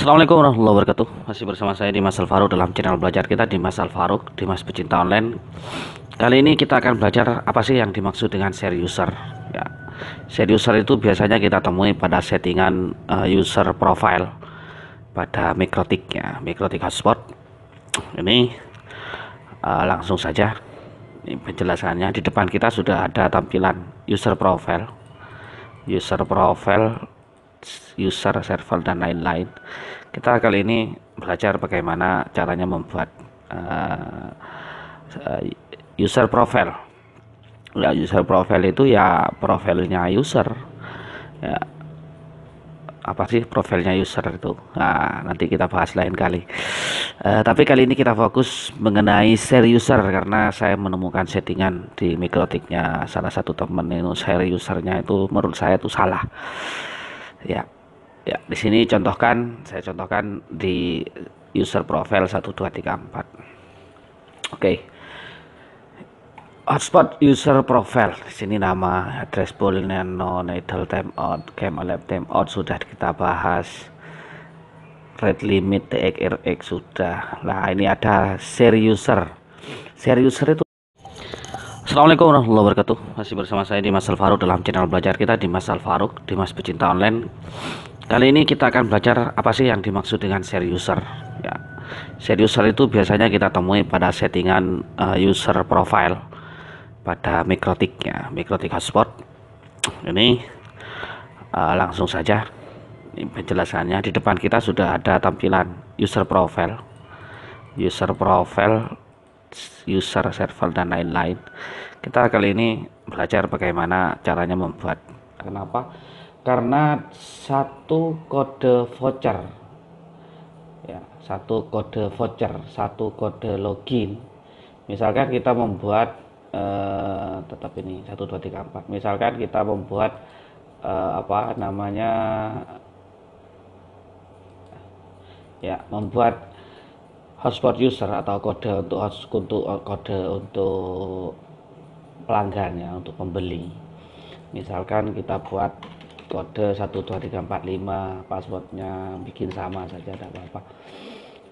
Assalamualaikum warahmatullahi wabarakatuh Masih bersama saya di Mas Alvaro dalam channel belajar kita di Mas Alvaro, Dimas Pecinta Online Kali ini kita akan belajar apa sih yang dimaksud dengan share user ya. Share user itu biasanya kita temui pada settingan uh, user profile Pada mikrotik ya, mikrotik hotspot Ini uh, langsung saja ini penjelasannya di depan kita sudah ada tampilan user profile user profile user server dan lain-lain kita kali ini belajar bagaimana caranya membuat uh, user profile ya user profile itu ya profilnya user ya, apa sih profilnya user itu nah, nanti kita bahas lain kali uh, tapi kali ini kita fokus mengenai share user karena saya menemukan settingan di mikrotiknya salah satu temen itu share usernya itu menurut saya itu salah ya ya di sini contohkan saya contohkan di user profile 1234 oke hotspot user profile di sini nama address pool nano needle out game lab out sudah kita bahas rate limit TXRX sudah nah ini ada share user share user itu Assalamualaikum warahmatullahi wabarakatuh Masih bersama saya di Mas Alvaro dalam channel belajar kita di Dimas Alfaruk, Dimas Pecinta Online Kali ini kita akan belajar apa sih yang dimaksud dengan share user ya. Share user itu biasanya kita temui pada settingan uh, user profile Pada mikrotik ya, mikrotik hotspot Ini uh, langsung saja ini penjelasannya di depan kita sudah ada tampilan user profile user profile user server dan lain-lain kita kali ini belajar bagaimana caranya membuat kenapa karena satu kode voucher ya satu kode voucher satu kode login misalkan kita membuat eh, tetap ini satu dua misalkan kita membuat eh, apa namanya ya membuat hotspot user atau kode untuk untuk kode untuk pelanggan ya untuk pembeli misalkan kita buat kode 12345 passwordnya bikin sama saja tidak apa-apa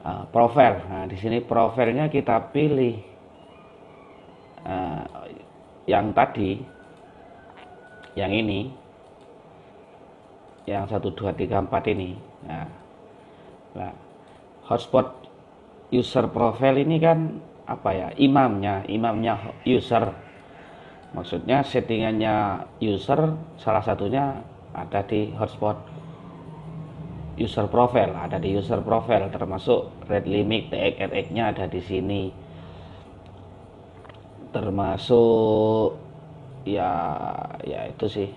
uh, ah, profil nah di sini profilnya kita pilih uh, yang tadi yang ini yang 1234 ini nah, nah hotspot user profile ini kan apa ya imamnya imamnya user maksudnya settingannya user salah satunya ada di hotspot user profile ada di user profile termasuk red limit txrx nya ada di sini termasuk ya ya itu sih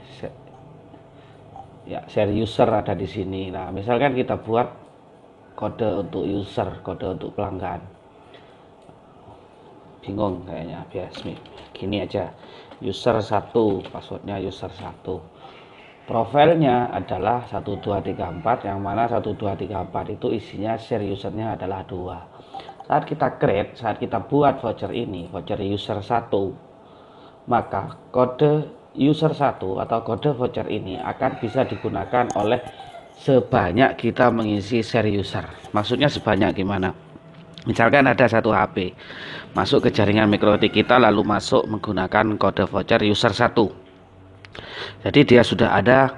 ya share user ada di sini nah misalkan kita buat kode untuk user kode untuk pelanggan bingung kayaknya biasmi gini aja user satu passwordnya user satu profilnya adalah 1234 yang mana 1234 itu isinya share usernya adalah dua saat kita create saat kita buat voucher ini voucher user satu maka kode user satu atau kode voucher ini akan bisa digunakan oleh sebanyak kita mengisi seri user maksudnya sebanyak gimana misalkan ada satu HP masuk ke jaringan mikrotik kita lalu masuk menggunakan kode voucher user 1 jadi dia sudah ada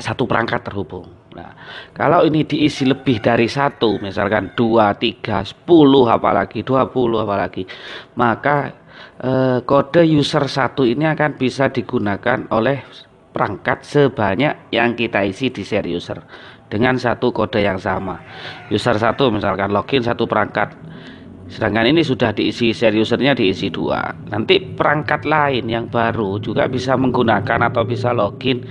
satu perangkat terhubung nah kalau ini diisi lebih dari satu misalkan 2, 3, 10 apalagi 20 apalagi maka eh, kode user satu ini akan bisa digunakan oleh perangkat sebanyak yang kita isi di seri user dengan satu kode yang sama. User satu misalkan login satu perangkat. Sedangkan ini sudah diisi share usernya diisi dua. Nanti perangkat lain yang baru juga bisa menggunakan atau bisa login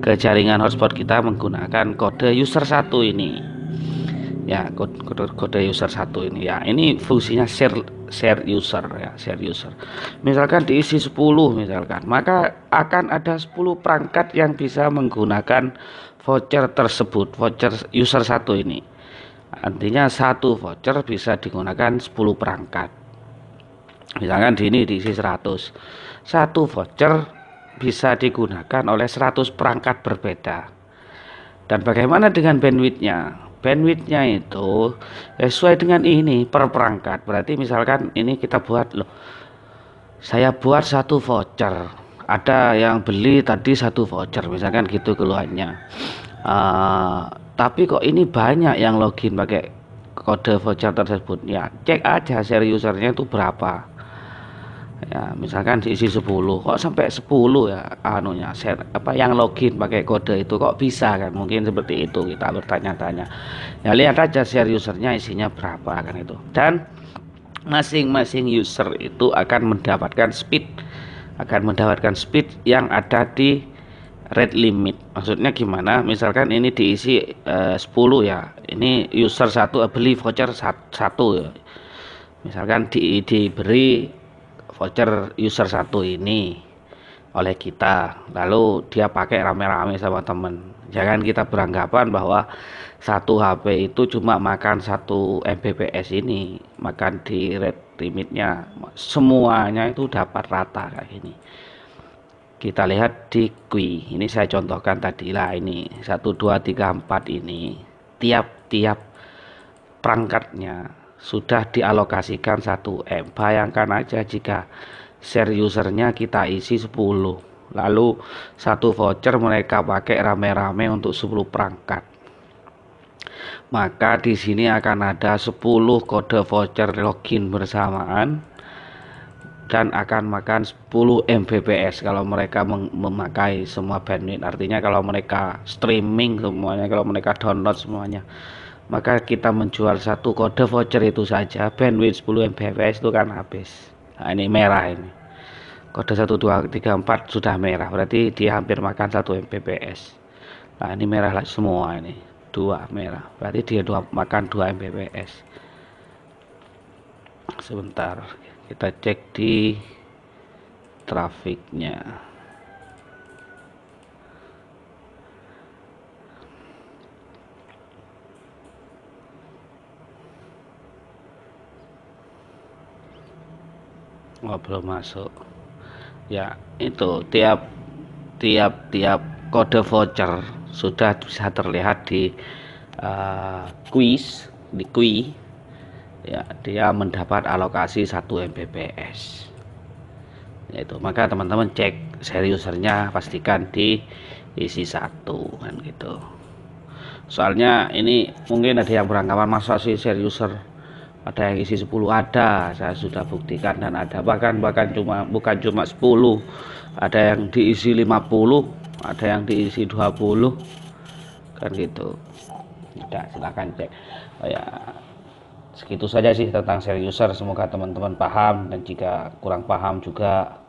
ke jaringan hotspot kita menggunakan kode user satu ini. Ya, kode, kode user satu ini ya. Ini fungsinya share share user ya share user misalkan diisi 10 misalkan maka akan ada 10 perangkat yang bisa menggunakan voucher tersebut voucher user satu ini artinya satu voucher bisa digunakan 10 perangkat misalkan di ini diisi 100 satu voucher bisa digunakan oleh 100 perangkat berbeda dan bagaimana dengan bandwidthnya bandwidthnya itu sesuai dengan ini per perangkat berarti misalkan ini kita buat loh saya buat satu voucher ada yang beli tadi satu voucher misalkan gitu keluarnya. uh, ah, tapi kok ini banyak yang login pakai kode voucher tersebut ya cek aja share usernya itu berapa ya misalkan diisi 10 kok sampai 10 ya anunya share, apa yang login pakai kode itu kok bisa kan mungkin seperti itu kita bertanya-tanya ya lihat aja share usernya isinya berapa kan itu dan masing-masing user itu akan mendapatkan speed akan mendapatkan speed yang ada di red limit maksudnya gimana misalkan ini diisi eh, 10 ya ini user satu beli voucher satu ya misalkan di, diberi voucher user satu ini oleh kita lalu dia pakai rame-rame sama temen jangan kita beranggapan bahwa satu HP itu cuma makan satu Mbps ini makan di red limitnya semuanya itu dapat rata kayak gini kita lihat di kui ini saya contohkan tadi lah ini 1 2 3 4 ini tiap-tiap perangkatnya sudah dialokasikan 1M bayangkan aja jika share usernya kita isi 10 lalu satu voucher mereka pakai rame-rame untuk 10 perangkat maka di sini akan ada 10 kode voucher login bersamaan dan akan makan 10 Mbps kalau mereka memakai semua bandwidth artinya kalau mereka streaming semuanya kalau mereka download semuanya maka kita menjual satu kode voucher itu saja bandwidth 10 Mbps itu kan habis nah, ini merah ini kode 1234 sudah merah berarti dia hampir makan 1 Mbps nah ini merah lah semua ini dua merah berarti dia dua, makan 2 Mbps sebentar kita cek di trafiknya ngobrol masuk ya itu tiap tiap tiap kode voucher sudah bisa terlihat di uh, eh, quiz di kui ya dia mendapat alokasi 1 Mbps ya, itu maka teman-teman cek seriusernya pastikan di isi satu kan gitu soalnya ini mungkin ada yang beranggapan masa sih seriuser ada yang isi 10 ada saya sudah buktikan dan ada bahkan bahkan cuma bukan cuma 10 ada yang diisi 50 ada yang diisi 20 kan gitu tidak silahkan cek oh, ya segitu saja sih tentang share user semoga teman-teman paham dan jika kurang paham juga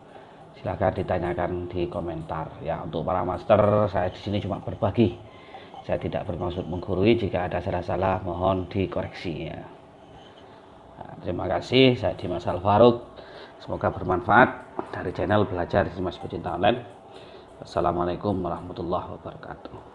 silahkan ditanyakan di komentar ya untuk para master saya di sini cuma berbagi saya tidak bermaksud menggurui jika ada salah-salah mohon dikoreksi ya terima kasih, saya Dimas Alfaruk. Semoga bermanfaat dari channel Belajar Dimas Pecinta Online. Assalamualaikum warahmatullahi wabarakatuh.